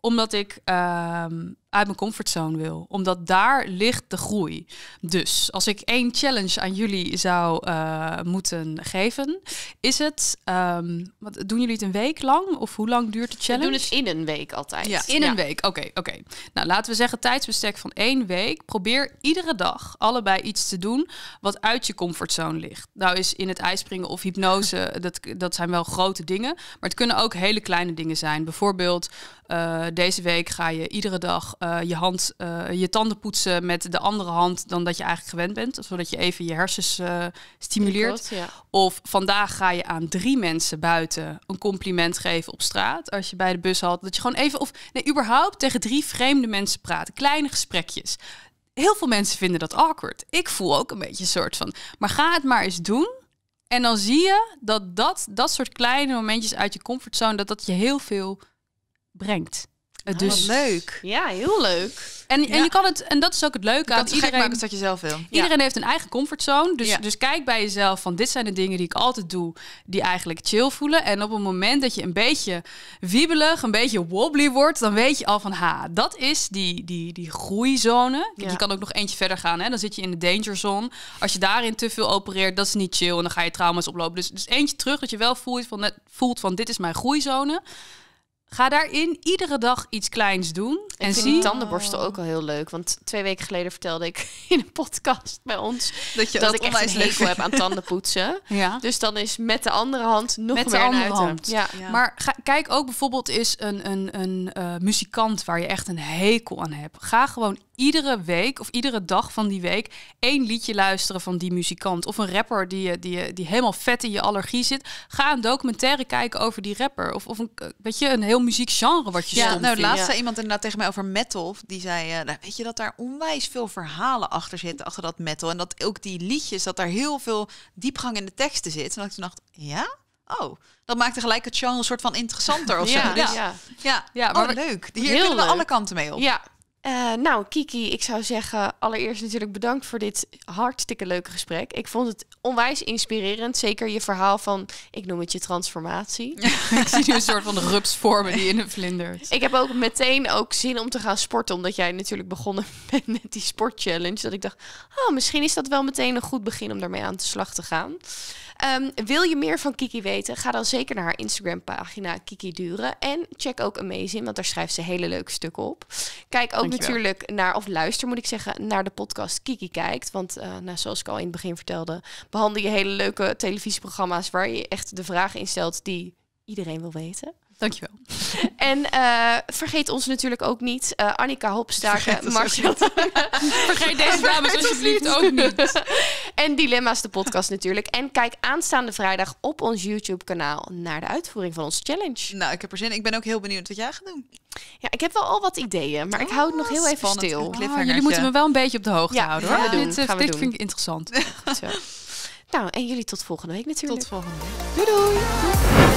omdat ik ehm, uit mijn comfortzone wil. Omdat daar ligt de groei. Dus als ik één challenge aan jullie zou eh, moeten geven, is het. Ehm, wat, doen jullie het een week lang? Of hoe lang duurt de challenge? We doen het in een week altijd. Ja, in een week. Oké, oké. Nou, laten we zeggen tijdsbestek van één week. Probeer iedere dag allebei iets te doen wat uit je comfortzone ligt. Nou is in het ijspringen of hypnose, dat, dat zijn wel grote dingen. Maar het kunnen ook hele kleine dingen zijn. Bijvoorbeeld, eh, deze week ga je iedere dag eh, je, hand, eh, je tanden poetsen met de andere hand dan dat je eigenlijk gewend bent. Zodat je even je hersens eh, stimuleert. Of vandaag ga je aan drie mensen buiten een compliment geven op straat. Als je bij de bus had. Dat je gewoon even, of nee, überhaupt tegen drie vreemde mensen praten. Kleine gesprekjes. Heel veel mensen vinden dat awkward. Ik voel ook een beetje een soort van. Maar ga het maar eens doen. En dan zie je dat dat, dat soort kleine momentjes uit je comfortzone, dat dat je heel veel brengt. Oh, leuk. Ja, heel leuk. En, en je kan het, en dat is ook het leuke aan iedereen. Maken dat je zelf wil. Iedereen heeft een eigen comfortzone. Dus, dus kijk bij jezelf van dit zijn de dingen die ik altijd doe, die eigenlijk chill voelen. En op het moment dat je een beetje wiebelig, een beetje wobbly wordt, dan weet je al van ha, dat is die, die, die groeizone. Je kan ook nog eentje verder gaan. Hè? Dan zit je in de danger zone. Als je daarin te veel opereert, dat is niet chill. En dan ga je trauma's oplopen. Dus, dus eentje terug dat je wel voelt van, voelt van dit is mijn groeizone. Ga daarin iedere dag iets kleins doen. en vind zie... die tandenborstel ook al heel leuk. Want twee weken geleden vertelde ik in een podcast bij ons... dat, je dat ik echt een hekel heb aan tandenpoetsen. ja. Dus dan is met de andere hand nog met meer de andere hand. Ja. Maar ga, kijk ook bijvoorbeeld is een, een, een eh, muzikant... waar je echt een hekel aan hebt. Ga gewoon iedere week of iedere dag van die week één liedje luisteren van die muzikant. Of een rapper die, eh, die, eh, die helemaal vet in je allergie zit. Ga een documentaire kijken over die rapper. Of, of een, eh, weet je, een heel muziekgenre wat je ja, nou, Laatst ja. iemand inderdaad tegen mij over metal. Die zei, nou, weet je dat daar onwijs veel verhalen achter zitten, achter dat metal. En dat ook die liedjes, dat daar heel veel diepgang in de teksten zit. En dat ik toen dacht, ja? oh, dat maakt gelijk het genre een soort van interessanter of zo. Dus ja, ja. ja. ja. Oh, maar leuk. Hier kunnen alle kanten mee op. Ja, eh, nou, Kiki, ik zou zeggen allereerst natuurlijk bedankt voor dit hartstikke leuke gesprek. Ik vond het onwijs inspirerend. Zeker je verhaal van, ik noem het je transformatie. ik zie nu een soort van rups vormen die in een vlinder. Ik heb ook meteen ook zin om te gaan sporten, omdat jij natuurlijk begonnen bent met die sportchallenge. Dat ik dacht, oh, misschien is dat wel meteen een goed begin om daarmee aan de slag te gaan. Ehm, wil je meer van Kiki weten? Ga dan zeker naar haar Instagram pagina Kiki Duren. En check ook Amazing, want daar schrijft ze hele leuke stukken op. Kijk ook natuurlijk naar, of luister moet ik zeggen, naar de podcast Kiki Kijkt. Want eh, nou, zoals ik al in het begin vertelde, behandel je hele leuke televisieprogramma's waar je echt de vragen instelt die iedereen wil weten. Dankjewel. En eh, vergeet ons natuurlijk ook niet. Eh, Annika Hopstaken, Marcel. vergeet deze dames dus alsjeblieft ook niet. en Dilemma's, de podcast natuurlijk. En kijk aanstaande vrijdag op ons YouTube-kanaal naar de uitvoering van onze challenge. Nou, ik heb er zin in. Ik ben ook heel benieuwd wat jij gaat doen. Ja, ik heb wel al wat ideeën, maar ik hou het nog ah, heel even stil. Oh, jullie moeten me wel een beetje op de hoogte houden hoor. dit, eh, gaan we dit vind ik interessant. zo. Nou, en jullie tot volgende week natuurlijk. Tot volgende week. doei. doei.